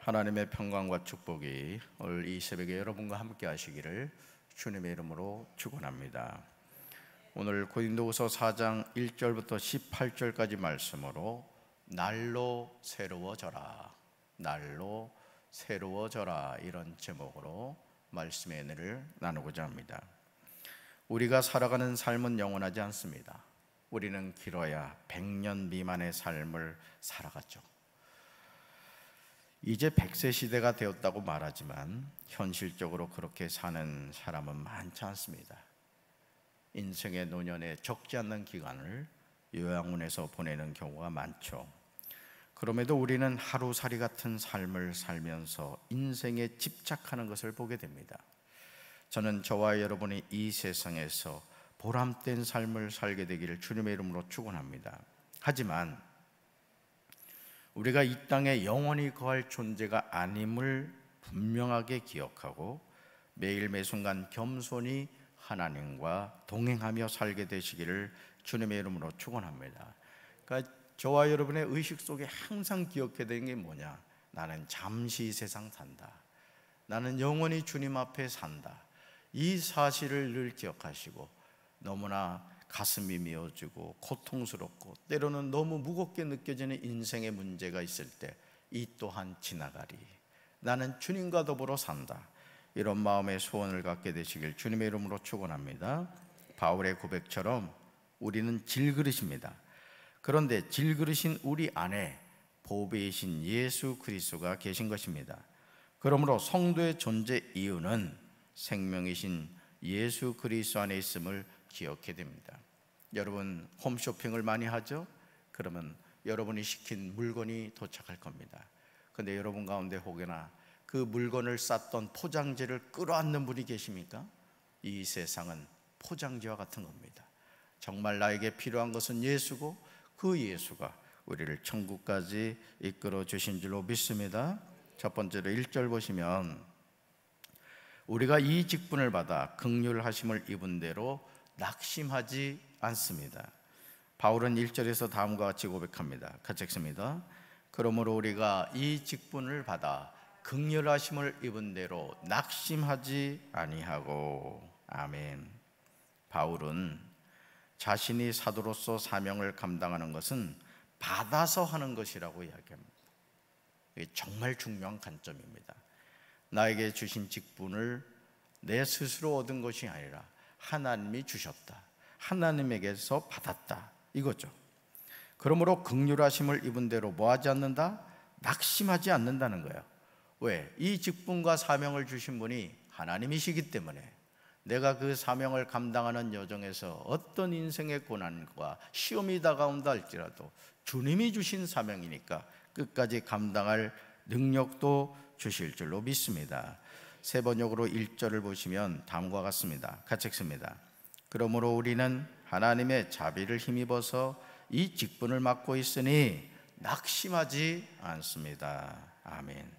하나님의 평강과 축복이 오늘 이 새벽에 여러분과 함께 하시기를 주님의 이름으로 축원합니다. 오늘 고린도후서 4장 1절부터 18절까지 말씀으로 날로 새로워져라. 날로 새로워져라 이런 제목으로 말씀의 은혜를 나누고자 합니다. 우리가 살아가는 삶은 영원하지 않습니다. 우리는 길어야 100년 미만의 삶을 살아갔죠. 이제 백세 시대가 되었다고 말하지만 현실적으로 그렇게 사는 사람은 많지 않습니다. 인생의 노년에 적지 않는 기간을 요양원에서 보내는 경우가 많죠. 그럼에도 우리는 하루살이 같은 삶을 살면서 인생에 집착하는 것을 보게 됩니다. 저는 저와 여러분이 이 세상에서 보람된 삶을 살게 되기를 주님의 이름으로 축원합니다. 하지만 우리가 이 땅에 영원히 거할 존재가 아님을 분명하게 기억하고 매일 매순간 겸손히 하나님과 동행하며 살게 되시기를 주님의 이름으로 축원합니다. 그러니까 저와 여러분의 의식 속에 항상 기억해야 되는 게 뭐냐? 나는 잠시 세상 산다. 나는 영원히 주님 앞에 산다. 이 사실을 늘 기억하시고 너무나 가슴이 미어지고 고통스럽고 때로는 너무 무겁게 느껴지는 인생의 문제가 있을 때 이 또한 지나가리. 나는 주님과 더불어 산다. 이런 마음의 소원을 갖게 되시길 주님의 이름으로 축원합니다. 바울의 고백처럼 우리는 질그릇입니다. 그런데 질그릇인 우리 안에 보배이신 예수 그리스도가 계신 것입니다. 그러므로 성도의 존재 이유는 생명이신 예수 그리스도 안에 있음을 기억해야 됩니다. 여러분 홈쇼핑을 많이 하죠? 그러면 여러분이 시킨 물건이 도착할 겁니다. 근데 여러분 가운데 혹여나 그 물건을 쌌던 포장재를 끌어안는 분이 계십니까? 이 세상은 포장지와 같은 겁니다. 정말 나에게 필요한 것은 예수고 그 예수가 우리를 천국까지 이끌어 주신 줄로 믿습니다. 첫 번째로 1절 보시면 우리가 이 직분을 받아 극률하심을 입은 대로 낙심하지 않습니다. 바울은 1절에서 다음과 같이 고백합니다. 같이 읽습니다. 그러므로 우리가 이 직분을 받아 극렬하심을 입은 대로 낙심하지 아니하고 아멘. 바울은 자신이 사도로서 사명을 감당하는 것은 받아서 하는 것이라고 이야기합니다. 정말 중요한 관점입니다. 나에게 주신 직분을 내 스스로 얻은 것이 아니라 하나님이 주셨다. 하나님에게서 받았다. 이거죠. 그러므로 극률하심을 입은 대로 뭐하지 않는다? 낙심하지 않는다는 거예요. 왜? 이 직분과 사명을 주신 분이 하나님이시기 때문에 내가 그 사명을 감당하는 여정에서 어떤 인생의 고난과 시험이 다가온다 할지라도 주님이 주신 사명이니까 끝까지 감당할 능력도 주실 줄로 믿습니다. 세 번역으로 1절을 보시면 다음과 같습니다. 같이 읽습니다. 그러므로 우리는 하나님의 자비를 힘입어서 이 직분을 맡고 있으니 낙심하지 않습니다. 아멘.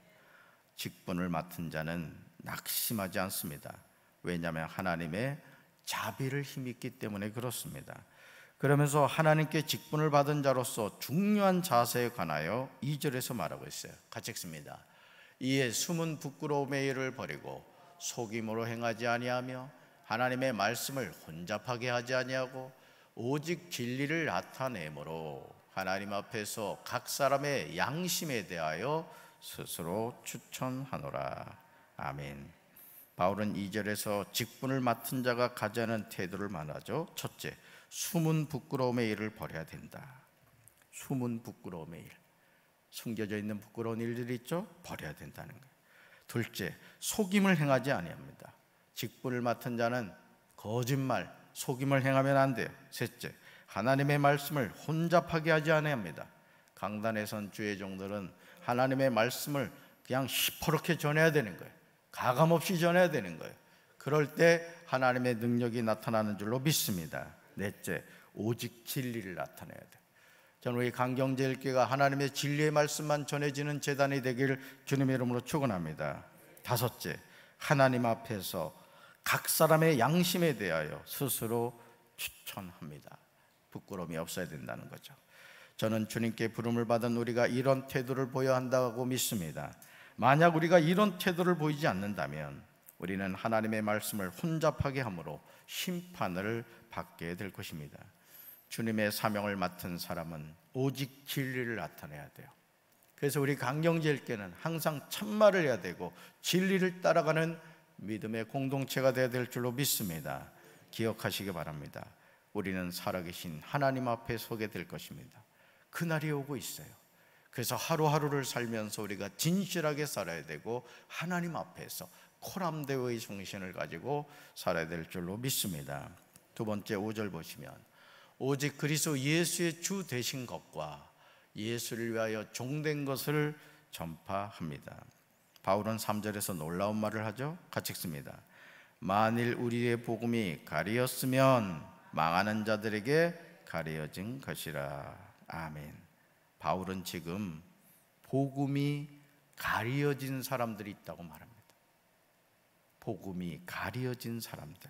직분을 맡은 자는 낙심하지 않습니다. 왜냐하면 하나님의 자비를 힘입기 때문에 그렇습니다. 그러면서 하나님께 직분을 받은 자로서 중요한 자세에 관하여 2절에서 말하고 있어요. 같이 읽습니다. 이에 숨은 부끄러움의 일을 버리고 속임으로 행하지 아니하며 하나님의 말씀을 혼잡하게 하지 아니하고 오직 진리를 나타내므로 하나님 앞에서 각 사람의 양심에 대하여 스스로 추천하노라. 아멘. 바울은 2절에서 직분을 맡은 자가 가져는 태도를 말하죠. 첫째, 숨은 부끄러움의 일을 버려야 된다. 숨은 부끄러움의 일. 숨겨져 있는 부끄러운 일들이 있죠. 버려야 된다는 거예요. 둘째, 속임을 행하지 아니합니다. 직분을 맡은 자는 거짓말, 속임을 행하면 안 돼요. 셋째, 하나님의 말씀을 혼잡하게 하지 아니합니다. 강단에선 주의 종들은 하나님의 말씀을 그냥 시퍼렇게 전해야 되는 거예요. 가감 없이 전해야 되는 거예요. 그럴 때 하나님의 능력이 나타나는 줄로 믿습니다. 넷째, 오직 진리를 나타내야 돼요. 저는 우리 강경제일기가 하나님의 진리의 말씀만 전해지는 재단이 되기를 주님의 이름으로 축원합니다. 다섯째, 하나님 앞에서 각 사람의 양심에 대하여 스스로 추천합니다. 부끄러움이 없어야 된다는 거죠. 저는 주님께 부름을 받은 우리가 이런 태도를 보여야 한다고 믿습니다. 만약 우리가 이런 태도를 보이지 않는다면 우리는 하나님의 말씀을 혼잡하게 함으로 심판을 받게 될 것입니다. 주님의 사명을 맡은 사람은 오직 진리를 나타내야 돼요. 그래서 우리 강경지일께는 항상 참말을 해야 되고 진리를 따라가는 믿음의 공동체가 되어야 될 줄로 믿습니다. 기억하시기 바랍니다. 우리는 살아계신 하나님 앞에 서게 될 것입니다. 그날이 오고 있어요. 그래서 하루하루를 살면서 우리가 진실하게 살아야 되고 하나님 앞에서 코람대의 정신을 가지고 살아야 될 줄로 믿습니다. 두 번째 5절 보시면 오직 그리스도 예수의 주 되신 것과 예수를 위하여 종된 것을 전파합니다. 바울은 3절에서 놀라운 말을 하죠. 같이 읽습니다. 만일 우리의 복음이 가리었으면 망하는 자들에게 가려진 것이라. 아멘. 바울은 지금 복음이 가려진 사람들이 있다고 말합니다. 복음이 가려진 사람들.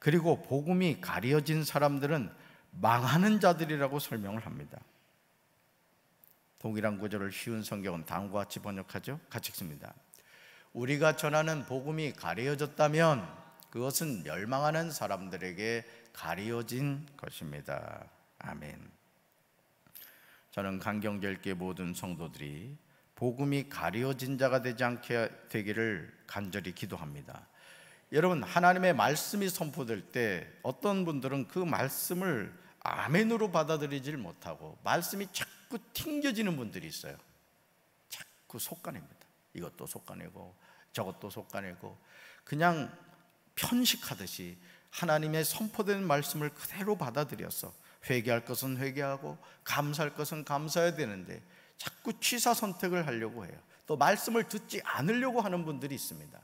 그리고 복음이 가려진 사람들은 망하는 자들이라고 설명을 합니다. 동일한 구절을 쉬운 성경은 다음과 같이 번역하죠. 같이 읽습니다. 우리가 전하는 복음이 가려졌다면 그것은 멸망하는 사람들에게 가려진 것입니다. 아멘. 저는 강경절기 모든 성도들이 복음이 가려진 자가 되지 않게 되기를 간절히 기도합니다. 여러분 하나님의 말씀이 선포될 때 어떤 분들은 그 말씀을 아멘으로 받아들이질 못하고 말씀이 자꾸 튕겨지는 분들이 있어요. 자꾸 속가냅니다. 이것도 속가내고 저것도 속가내고 그냥 편식하듯이 하나님의 선포된 말씀을 그대로 받아들여서 회개할 것은 회개하고 감사할 것은 감사해야 되는데 자꾸 취사 선택을 하려고 해요. 또 말씀을 듣지 않으려고 하는 분들이 있습니다.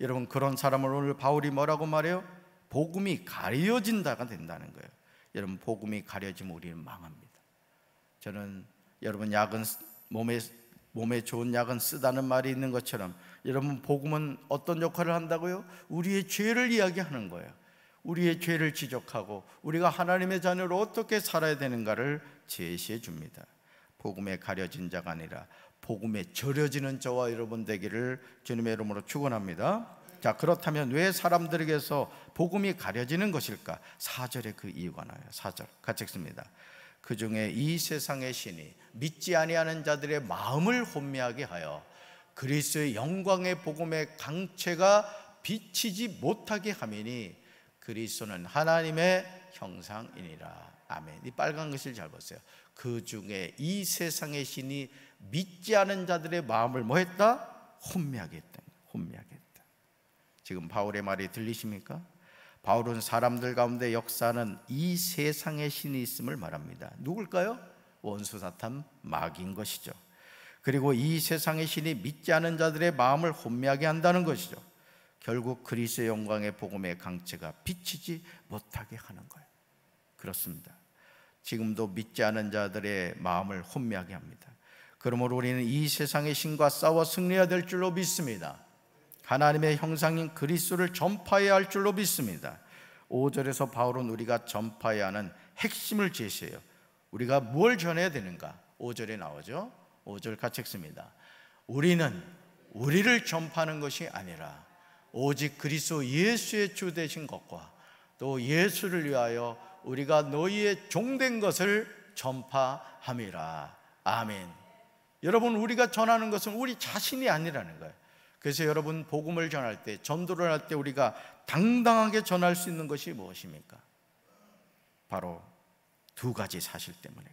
여러분 그런 사람을 오늘 바울이 뭐라고 말해요? 복음이 가려진다가 된다는 거예요. 여러분 복음이 가려지면 우리는 망합니다. 저는 여러분 약은 몸에 몸에 좋은 약은 쓰다는 말이 있는 것처럼 여러분 복음은 어떤 역할을 한다고요? 우리의 죄를 이야기하는 거예요. 우리의 죄를 지적하고 우리가 하나님의 자녀로 어떻게 살아야 되는가를 제시해 줍니다. 복음에 가려진 자가 아니라 복음에 절여지는 저와 여러분 되기를 주님의 이름으로 축원합니다. 자, 그렇다면 왜 사람들에게서 복음이 가려지는 것일까? 사절에그 이유가 나요. 사절 같이 읽습니다. 그 중에 이 세상의 신이 믿지 아니하는 자들의 마음을 혼미하게 하여 그리스의 영광의 복음의 강체가 비치지 못하게 하매니 그리스는 하나님의 형상이니라. 아멘. 이 빨간 것을 잘 보세요. 그 중에 이 세상의 신이 믿지 않은 자들의 마음을 뭐했다? 혼미하게 했다. 혼미하게. 지금 바울의 말이 들리십니까? 바울은 사람들 가운데 역사는 이 세상의 신이 있음을 말합니다. 누굴까요? 원수 사탄 마귀인 것이죠. 그리고 이 세상의 신이 믿지 않은 자들의 마음을 혼미하게 한다는 것이죠. 결국 그리스의 영광의 복음의 강체가 비치지 못하게 하는 거예요. 그렇습니다. 지금도 믿지 않은 자들의 마음을 혼미하게 합니다. 그러므로 우리는 이 세상의 신과 싸워 승리해야 될 줄로 믿습니다. 하나님의 형상인 그리스도를 전파해야 할 줄로 믿습니다. 5절에서 바울은 우리가 전파해야 하는 핵심을 제시해요. 우리가 뭘 전해야 되는가? 5절에 나오죠. 5절 같이 읽습니다. 우리는 우리를 전파하는 것이 아니라 오직 그리스도 예수의 주 되신 것과 또 예수를 위하여 우리가 너희의 종된 것을 전파함이라. 아멘. 여러분 우리가 전하는 것은 우리 자신이 아니라는 거예요. 그래서 여러분 복음을 전할 때 전도를 할 때 우리가 당당하게 전할 수 있는 것이 무엇입니까? 바로 두 가지 사실 때문에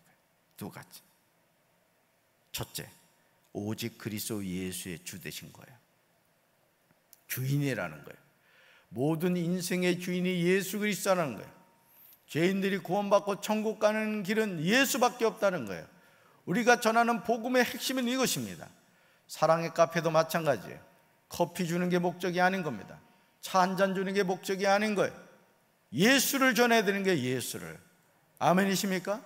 두 가지. 첫째, 오직 그리스도 예수의 주 되신 거예요. 주인이라는 거예요. 모든 인생의 주인이 예수 그리스도라는 거예요. 죄인들이 구원받고 천국 가는 길은 예수밖에 없다는 거예요. 우리가 전하는 복음의 핵심은 이것입니다. 사랑의 카페도 마찬가지예요. 커피 주는 게 목적이 아닌 겁니다. 차 한 잔 주는 게 목적이 아닌 거예요. 예수를 전해야 되는 게 예수를. 아멘이십니까?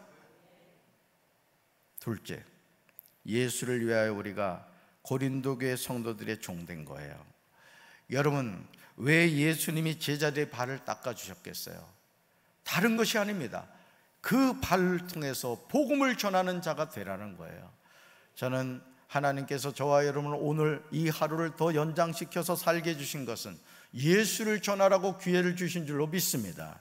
둘째, 예수를 위하여 우리가 고린도교의 성도들의 종된 거예요. 여러분, 왜 예수님이 제자들의 발을 닦아주셨겠어요? 다른 것이 아닙니다. 그 발을 통해서 복음을 전하는 자가 되라는 거예요. 저는 하나님께서 저와 여러분을 오늘 이 하루를 더 연장시켜서 살게 해주신 것은 예수를 전하라고 기회를 주신 줄로 믿습니다.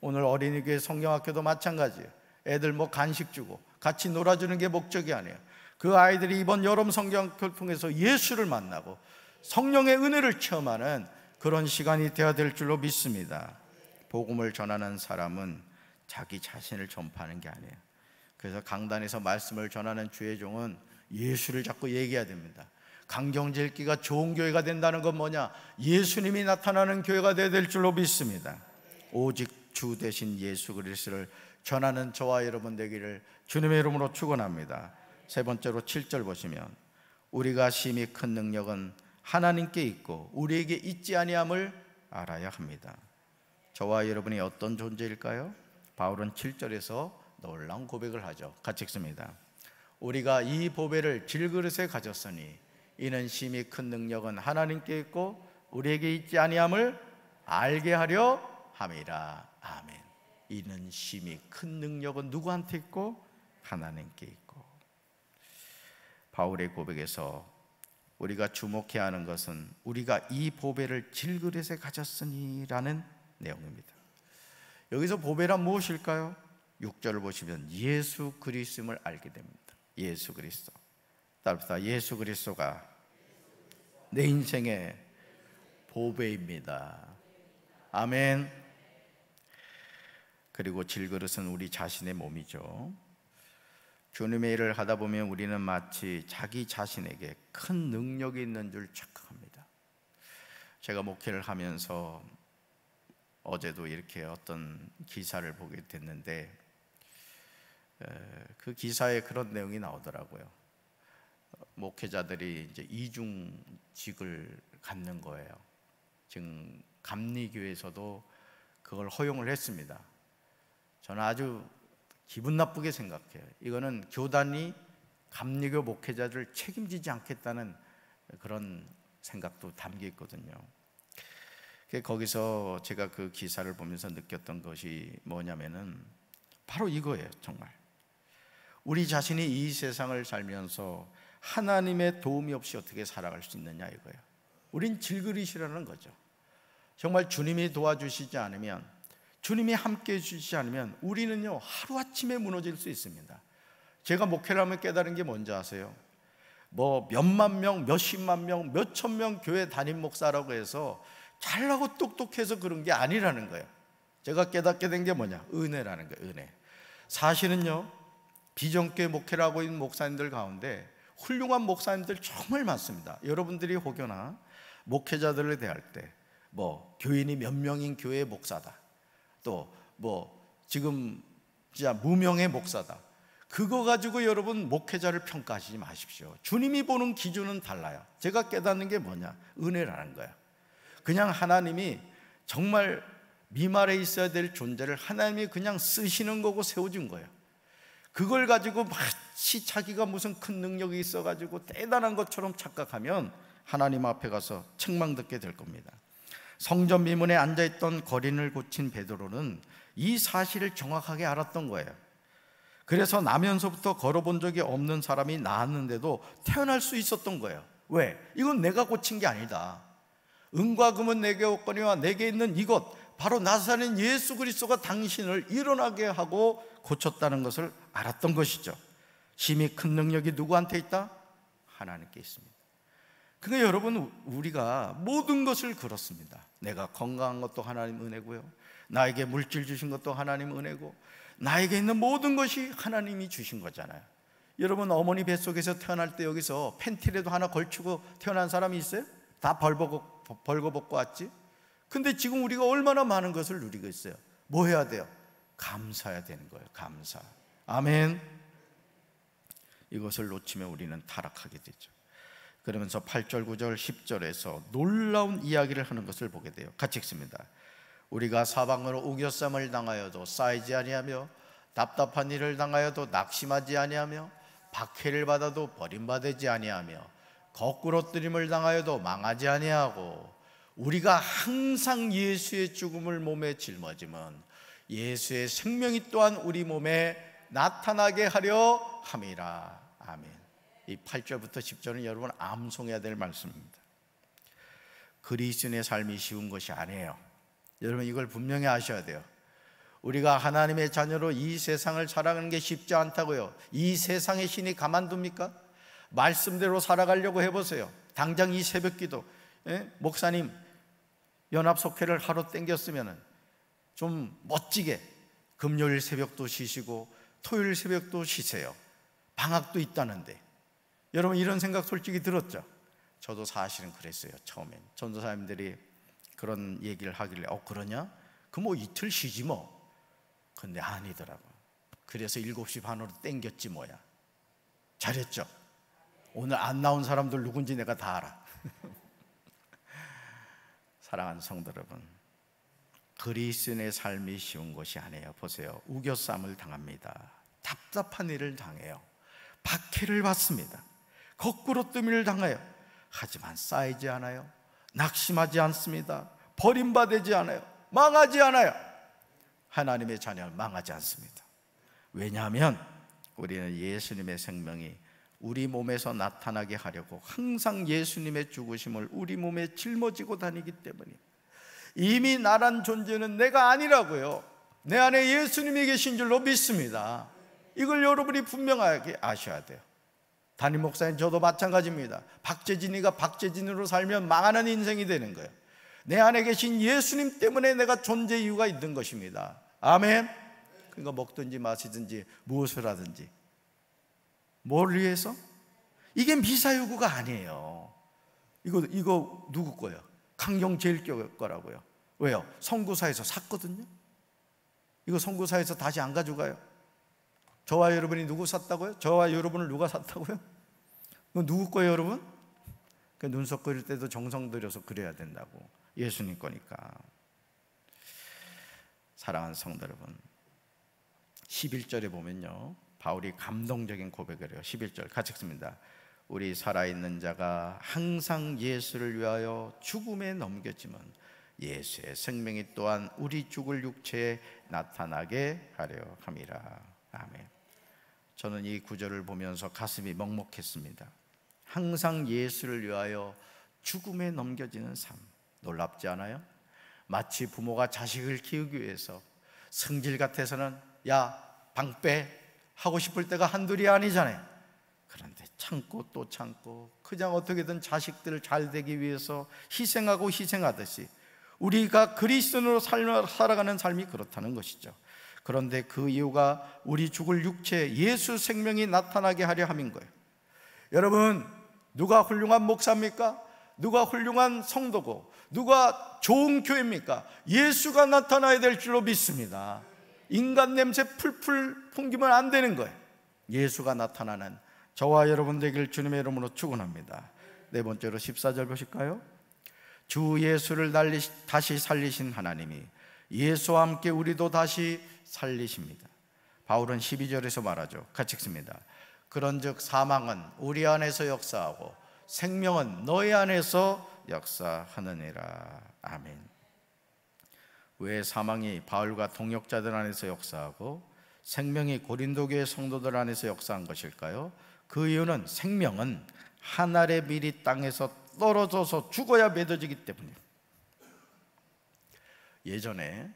오늘 어린이교회 성경학교도 마찬가지예요. 애들 뭐 간식 주고 같이 놀아주는 게 목적이 아니에요. 그 아이들이 이번 여름 성경학교를 통해서 예수를 만나고 성령의 은혜를 체험하는 그런 시간이 되어야 될 줄로 믿습니다. 복음을 전하는 사람은 자기 자신을 전파하는 게 아니에요. 그래서 강단에서 말씀을 전하는 주의 종은 예수를 자꾸 얘기해야 됩니다. 강경질기가 좋은 교회가 된다는 건 뭐냐? 예수님이 나타나는 교회가 되어야 될 줄로 믿습니다. 오직 주 대신 예수 그리스를 전하는 저와 여러분 되기를 주님의 이름으로 축원합니다. 세 번째로 7절 보시면 우리가 심히 큰 능력은 하나님께 있고 우리에게 있지 아니함을 알아야 합니다. 저와 여러분이 어떤 존재일까요? 바울은 7절에서 놀라운 고백을 하죠. 같이 읽습니다. 우리가 이 보배를 질그릇에 가졌으니 이는 심히 큰 능력은 하나님께 있고 우리에게 있지 아니함을 알게 하려 함이라. 아멘. 이는 심히 큰 능력은 누구한테 있고 하나님께 있고. 바울의 고백에서 우리가 주목해야 하는 것은 우리가 이 보배를 질그릇에 가졌으니라는 내용입니다. 여기서 보배란 무엇일까요? 6절을 보시면 예수 그리스임을 알게 됩니다. 예수 그리스도. 따릅시 예수 그리스도가 내 인생의 보배입니다. 아멘. 그리고 질그릇은 우리 자신의 몸이죠. 주님의 일을 하다 보면 우리는 마치 자기 자신에게 큰 능력이 있는 줄 착각합니다. 제가 목회를 하면서 어제도 이렇게 어떤 기사를 보게 됐는데 그 기사에 그런 내용이 나오더라고요. 목회자들이 이제 이중직을 갖는 거예요. 지금 감리교에서도 그걸 허용을 했습니다. 저는 아주 기분 나쁘게 생각해요. 이거는 교단이 감리교 목회자들을 책임지지 않겠다는 그런 생각도 담겨 있거든요. 거기서 제가 그 기사를 보면서 느꼈던 것이 뭐냐면은 바로 이거예요, 정말. 우리 자신이 이 세상을 살면서 하나님의 도움이 없이 어떻게 살아갈 수 있느냐 이거예요. 우린 질그릇이라는 거죠. 정말 주님이 도와주시지 않으면 주님이 함께 해주시지 않으면 우리는요 하루아침에 무너질 수 있습니다. 제가 목회를 하면 깨달은 게 뭔지 아세요? 뭐 몇 만 명, 몇십만 명, 몇천 명 교회 담임 목사라고 해서 잘나고 똑똑해서 그런 게 아니라는 거예요. 제가 깨닫게 된 게 뭐냐? 은혜라는 거예요, 은혜. 사실은요, 비정교목회라고 있는 목사님들 가운데 훌륭한 목사님들 정말 많습니다. 여러분들이 혹여나 목회자들을 대할 때 뭐 교인이 몇 명인 교회 목사다. 또 뭐 지금 진짜 무명의 목사다. 그거 가지고 여러분 목회자를 평가하시지 마십시오. 주님이 보는 기준은 달라요. 제가 깨닫는 게 뭐냐? 은혜라는 거야. 그냥 하나님이 정말 미말에 있어야 될 존재를 하나님이 그냥 쓰시는 거고 세워준 거예요. 그걸 가지고 마치 자기가 무슨 큰 능력이 있어가지고 대단한 것처럼 착각하면 하나님 앞에 가서 책망듣게 될 겁니다. 성전 미문에 앉아있던 거린을 고친 베드로는 이 사실을 정확하게 알았던 거예요. 그래서 나면서부터 걸어본 적이 없는 사람이 나았는데도 태어날 수 있었던 거예요. 왜? 이건 내가 고친 게 아니다. 은과 금은 내게 없거니와 내게 있는 이것 바로 나사렛 예수 그리스도가 당신을 일어나게 하고 고쳤다는 것을 알았던 것이죠. 힘이 큰 능력이 누구한테 있다? 하나님께 있습니다. 그러니까 여러분 우리가 모든 것을 그렇습니다. 내가 건강한 것도 하나님 은혜고요. 나에게 물질 주신 것도 하나님 은혜고 나에게 있는 모든 것이 하나님이 주신 거잖아요. 여러분 어머니 뱃속에서 태어날 때 여기서 팬티라도 하나 걸치고 태어난 사람이 있어요? 다 벌거, 벌거 벗고 왔지? 근데 지금 우리가 얼마나 많은 것을 누리고 있어요. 뭐 해야 돼요? 감사해야 되는 거예요. 감사. 아멘. 이것을 놓치면 우리는 타락하게 되죠. 그러면서 8절, 9절, 10절에서 놀라운 이야기를 하는 것을 보게 돼요. 같이 읽습니다. 우리가 사방으로 우겨쌈을 당하여도 쌓이지 아니하며 답답한 일을 당하여도 낙심하지 아니하며 박해를 받아도 버림받지 아니하며 거꾸로뜨림을 당하여도 망하지 아니하고 우리가 항상 예수의 죽음을 몸에 짊어지면 예수의 생명이 또한 우리 몸에 나타나게 하려 함이라. 아멘. 이 8절부터 10절은 여러분 암송해야 될 말씀입니다. 그리스인의 삶이 쉬운 것이 아니에요. 여러분 이걸 분명히 아셔야 돼요. 우리가 하나님의 자녀로 이 세상을 살아가는 게 쉽지 않다고요. 이 세상의 신이 가만둡니까? 말씀대로 살아가려고 해보세요. 당장 이 새벽 기도, 예? 목사님, 연합속회를 하루 땡겼으면 좀 멋지게 금요일 새벽도 쉬시고 토요일 새벽도 쉬세요. 방학도 있다는데. 여러분 이런 생각 솔직히 들었죠? 저도 사실은 그랬어요. 처음엔 전도사님들이 그런 얘기를 하길래 어 그러냐? 그 뭐 이틀 쉬지 뭐. 근데 아니더라고. 그래서 7시 반으로 땡겼지 뭐야. 잘했죠? 오늘 안 나온 사람들 누군지 내가 다 알아. 사랑하는 성도 여러분. 그리스인의 삶이 쉬운 것이 아니에요. 보세요. 우겨쌈을 당합니다. 답답한 일을 당해요. 박해를 받습니다. 거꾸로 뜸을 당해요. 하지만 쌓이지 않아요. 낙심하지 않습니다. 버림받지 않아요. 망하지 않아요. 하나님의 자녀는 망하지 않습니다. 왜냐하면 우리는 예수님의 생명이 우리 몸에서 나타나게 하려고 항상 예수님의 죽으심을 우리 몸에 짊어지고 다니기 때문입니다. 이미 나란 존재는 내가 아니라고요. 내 안에 예수님이 계신 줄로 믿습니다. 이걸 여러분이 분명하게 아셔야 돼요. 담임 목사인 저도 마찬가지입니다. 박재진이가 박재진으로 살면 망하는 인생이 되는 거예요. 내 안에 계신 예수님 때문에 내가 존재 이유가 있는 것입니다. 아멘. 그러니까 먹든지 마시든지 무엇을 하든지 뭘 위해서? 이게 미사 요구가 아니에요. 이거 이거 누구 거예요? 강경 제일교 거라고요. 왜요? 선구사에서 샀거든요. 이거 선구사에서 다시 안 가져가요. 저와 여러분이 누구 샀다고요? 저와 여러분을 누가 샀다고요? 뭐 누구 거예요, 여러분? 그 눈썹 그릴 때도 정성 들여서 그려야 된다고. 예수님 거니까. 사랑하는 성도 여러분. 11절에 보면요. 바울이 감동적인 고백을 해요. 11절 같이 읽습니다. 우리 살아있는 자가 항상 예수를 위하여 죽음에 넘겼지만 예수의 생명이 또한 우리 죽을 육체에 나타나게 하려 함이라. 아멘. 저는 이 구절을 보면서 가슴이 먹먹했습니다. 항상 예수를 위하여 죽음에 넘겨지는 삶. 놀랍지 않아요? 마치 부모가 자식을 키우기 위해서 성질 같아서는 야, 방 빼. 하고 싶을 때가 한둘이 아니잖아요. 그런데 참고 또 참고 그냥 어떻게든 자식들을 잘 되기 위해서 희생하고 희생하듯이 우리가 그리스도로 살아가는 삶이 그렇다는 것이죠. 그런데 그 이유가 우리 죽을 육체 예수 생명이 나타나게 하려 함인 거예요. 여러분, 누가 훌륭한 목사입니까? 누가 훌륭한 성도고, 누가 좋은 교회입니까? 예수가 나타나야 될 줄로 믿습니다. 인간 냄새 풀풀 풍기면 안 되는 거예요. 예수가 나타나는 저와 여러분 되길 주님의 이름으로 축원합니다. 네 번째로 14절 보실까요? 주 예수를 날리, 다시 살리신 하나님이 예수와 함께 우리도 다시 살리십니다. 바울은 12절에서 말하죠. 같이 읽습니다. 그런즉 사망은 우리 안에서 역사하고 생명은 너희 안에서 역사하느니라. 아멘. 왜 사망이 바울과 동역자들 안에서 역사하고 생명이 고린도 교회 성도들 안에서 역사한 것일까요? 그 이유는 생명은 하늘의 미리 땅에서 떨어져서 죽어야 맺어지기 때문입니다. 예전에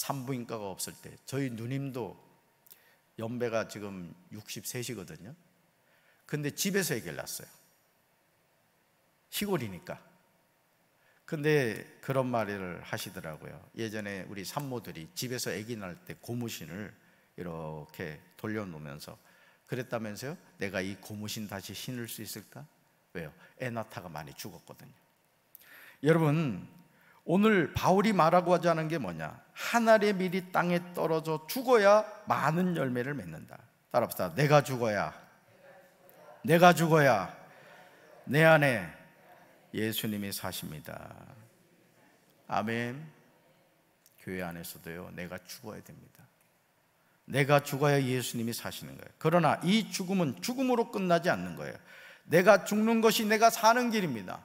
산부인과가 없을 때 저희 누님도 연배가 지금 6 3이거든요 근데 집에서 애기를 낳았어요. 시골이니까. 근데 그런 말을 하시더라고요. 예전에 우리 산모들이 집에서 애기 낳을 때 고무신을 이렇게 돌려놓으면서 그랬다면서요? 내가 이 고무신 다시 신을 수 있을까? 왜요? 애나타가 많이 죽었거든요. 여러분, 오늘 바울이 말하고 하자는 게 뭐냐? 한 알의 밀이 땅에 떨어져 죽어야 많은 열매를 맺는다. 따라합시다. 내가 죽어야, 내가 죽어야 내 안에 예수님이 사십니다. 아멘. 교회 안에서도요, 내가 죽어야 됩니다. 내가 죽어야 예수님이 사시는 거예요. 그러나 이 죽음은 죽음으로 끝나지 않는 거예요. 내가 죽는 것이 내가 사는 길입니다.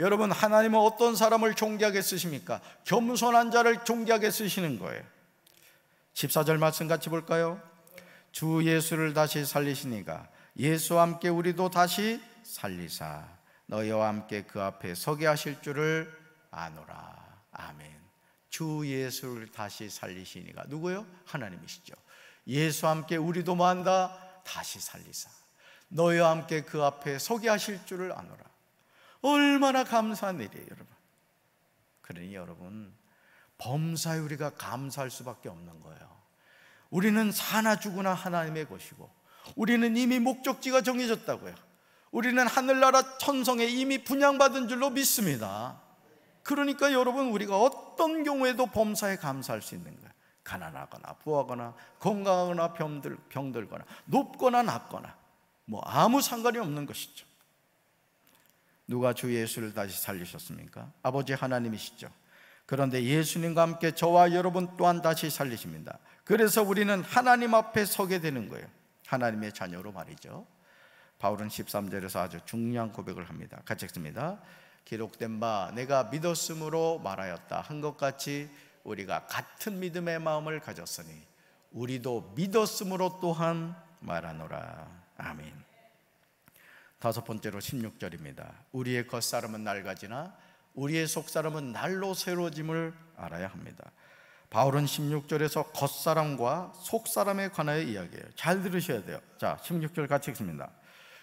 여러분 하나님은 어떤 사람을 존귀하게 쓰십니까? 겸손한 자를 존귀하게 쓰시는 거예요 14절 말씀 같이 볼까요? 주 예수를 다시 살리시니가 예수와 함께 우리도 다시 살리사 너희와 함께 그 앞에 서게 하실 줄을 아노라 아멘 주 예수를 다시 살리시니가 누구요? 하나님이시죠 예수와 함께 우리도 만다 다시 살리사 너희와 함께 그 앞에 서게 하실 줄을 아노라 얼마나 감사한 일이에요, 여러분. 그러니 여러분, 범사에 우리가 감사할 수밖에 없는 거예요. 우리는 사나 죽으나 하나님의 것이고, 우리는 이미 목적지가 정해졌다고요. 우리는 하늘나라 천성에 이미 분양받은 줄로 믿습니다. 그러니까 여러분, 우리가 어떤 경우에도 범사에 감사할 수 있는 거예요. 가난하거나 부하거나 건강하거나 병들, 병들거나 높거나 낮거나 뭐 아무 상관이 없는 것이죠. 누가 주 예수를 다시 살리셨습니까? 아버지 하나님이시죠. 그런데 예수님과 함께 저와 여러분 또한 다시 살리십니다. 그래서 우리는 하나님 앞에 서게 되는 거예요. 하나님의 자녀로 말이죠. 바울은 13절에서 아주 중요한 고백을 합니다. 같이 읽습니다. 기록된 바 내가 믿었으므로 말하였다 한 것 같이 우리가 같은 믿음의 마음을 가졌으니 우리도 믿었으므로 또한 말하노라. 아멘. 다섯 번째로 16절입니다. 우리의 겉사람은 낡아지나 우리의 속사람은 날로 새로짐을 알아야 합니다. 바울은 16절에서 겉사람과 속사람에 관하여 이야기해요. 잘 들으셔야 돼요. 자, 16절 같이 읽습니다.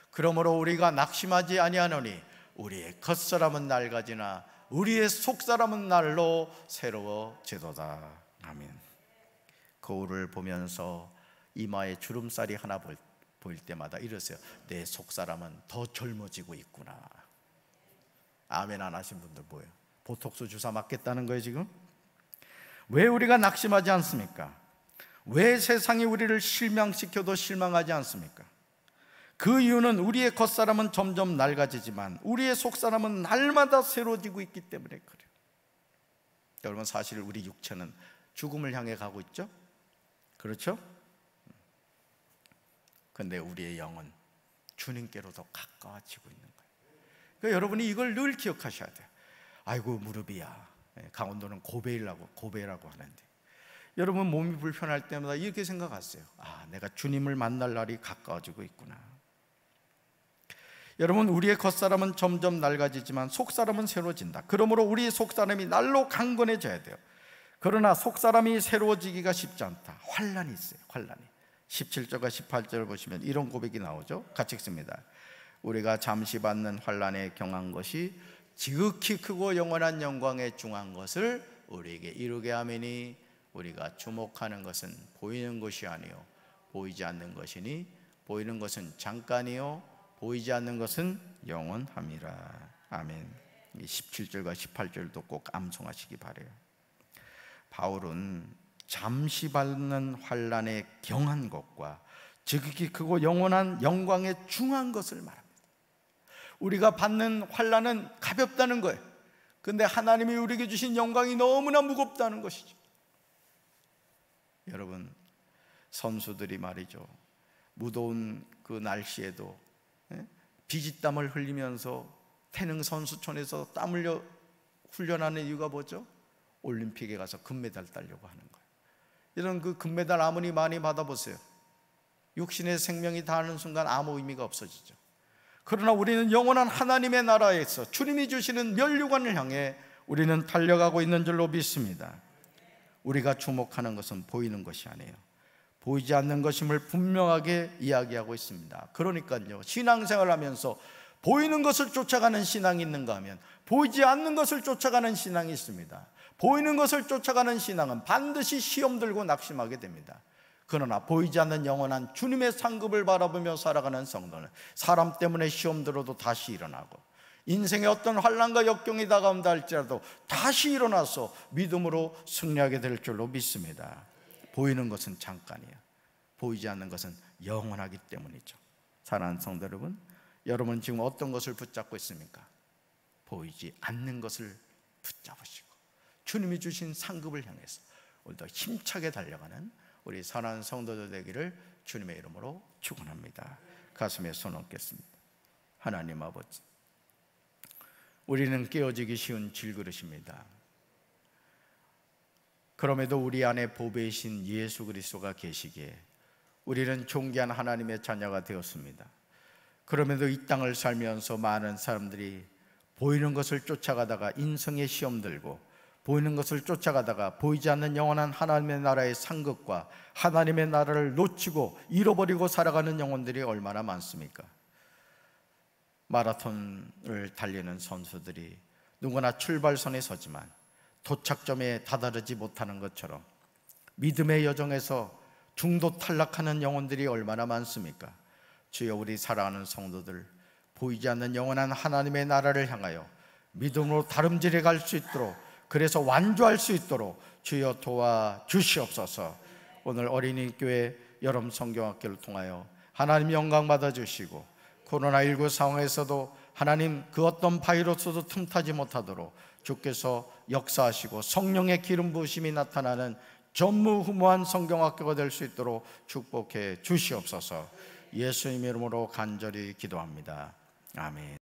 그러므로 우리가 낙심하지 아니하노니 우리의 겉사람은 낡아지나 우리의 속사람은 날로 새로워지도다. 아멘. 거울을 보면서 이마에 주름살이 하나 볼때 보일 때마다 이러세요. 내 속사람은 더 젊어지고 있구나. 아멘 안 하신 분들 뭐예요? 보톡스 주사 맞겠다는 거예요, 지금? 왜 우리가 낙심하지 않습니까? 왜 세상이 우리를 실망시켜도 실망하지 않습니까? 그 이유는 우리의 겉사람은 점점 낡아지지만 우리의 속사람은 날마다 새로지고 있기 때문에 그래요. 여러분 사실 우리 육체는 죽음을 향해 가고 있죠? 그렇죠? 근데 우리의 영은 주님께로 더 가까워지고 있는 거예요. 그러니까 여러분이 이걸 늘 기억하셔야 돼요. 아이고 무릎이야. 예, 강원도는 고베이라고 고베라고 하는데 여러분 몸이 불편할 때마다 이렇게 생각하세요. 아, 내가 주님을 만날 날이 가까워지고 있구나. 여러분 우리의 겉사람은 점점 낡아지지만 속사람은 새로진다. 그러므로 우리 속사람이 날로 강건해져야 돼요. 그러나 속사람이 새로워지기가 쉽지 않다. 환란이 있어요. 환란이. 17절과 18절을 보시면 이런 고백이 나오죠. 같이 읽습니다. 우리가 잠시 받는 환란에 경한 것이 지극히 크고 영원한 영광에 중한 것을 우리에게 이루게 하매니 우리가 주목하는 것은 보이는 것이 아니요 보이지 않는 것이니 보이는 것은 잠깐이요 보이지 않는 것은 영원함이라. 아멘. 17절과 18절도 꼭 암송하시기 바래요. 바울은 잠시 받는 환란의 경한 것과 지극히 크고 영원한 영광의 중한 것을 말합니다. 우리가 받는 환란은 가볍다는 거예요. 근데 하나님이 우리에게 주신 영광이 너무나 무겁다는 것이죠. 여러분 선수들이 말이죠. 무더운 그 날씨에도 예? 비지땀을 흘리면서 태릉 선수촌에서 땀 흘려 훈련하는 이유가 뭐죠? 올림픽에 가서 금메달 따려고 하는 거예요. 이런 그 금메달 아무리 많이 받아보세요. 육신의 생명이 다하는 순간 아무 의미가 없어지죠. 그러나 우리는 영원한 하나님의 나라에서 주님이 주시는 멸류관을 향해 우리는 달려가고 있는 줄로 믿습니다. 우리가 주목하는 것은 보이는 것이 아니에요. 보이지 않는 것임을 분명하게 이야기하고 있습니다. 그러니까요. 신앙생활 하면서 보이는 것을 쫓아가는 신앙이 있는가 하면 보이지 않는 것을 쫓아가는 신앙이 있습니다. 보이는 것을 쫓아가는 신앙은 반드시 시험 들고 낙심하게 됩니다. 그러나 보이지 않는 영원한 주님의 상급을 바라보며 살아가는 성도는 사람 때문에 시험 들어도 다시 일어나고 인생의 어떤 환란과 역경이 다가온다 할지라도 다시 일어나서 믿음으로 승리하게 될 줄로 믿습니다. 보이는 것은 잠깐이야. 보이지 않는 것은 영원하기 때문이죠. 사랑하는 성도 여러분, 여러분 지금 어떤 것을 붙잡고 있습니까? 보이지 않는 것을 붙잡으시고 주님이 주신 상급을 향해서 오늘도 힘차게 달려가는 우리 선한 성도들 되기를 주님의 이름으로 축원합니다. 가슴에 손 얹겠습니다. 하나님 아버지, 우리는 깨어지기 쉬운 질그릇입니다. 그럼에도 우리 안에 보배이신 예수 그리스도가 계시기에 우리는 존귀한 하나님의 자녀가 되었습니다. 그럼에도 이 땅을 살면서 많은 사람들이 보이는 것을 쫓아가다가 인성의 시험 들고 보이는 것을 쫓아가다가 보이지 않는 영원한 하나님의 나라의 상급과 하나님의 나라를 놓치고 잃어버리고 살아가는 영혼들이 얼마나 많습니까? 마라톤을 달리는 선수들이 누구나 출발선에 서지만 도착점에 다다르지 못하는 것처럼 믿음의 여정에서 중도 탈락하는 영혼들이 얼마나 많습니까? 주여 우리 사랑하는 성도들 보이지 않는 영원한 하나님의 나라를 향하여 믿음으로 다름질해 갈 수 있도록 그래서 완주할 수 있도록 주여 도와 주시옵소서. 오늘 어린이 교회 여름 성경학교를 통하여 하나님 영광 받아 주시고 코로나19 상황에서도 하나님 그 어떤 바이러스도 틈타지 못하도록 주께서 역사하시고 성령의 기름 부으심이 나타나는 전무후무한 성경학교가 될 수 있도록 축복해 주시옵소서. 예수님 이름으로 간절히 기도합니다. 아멘.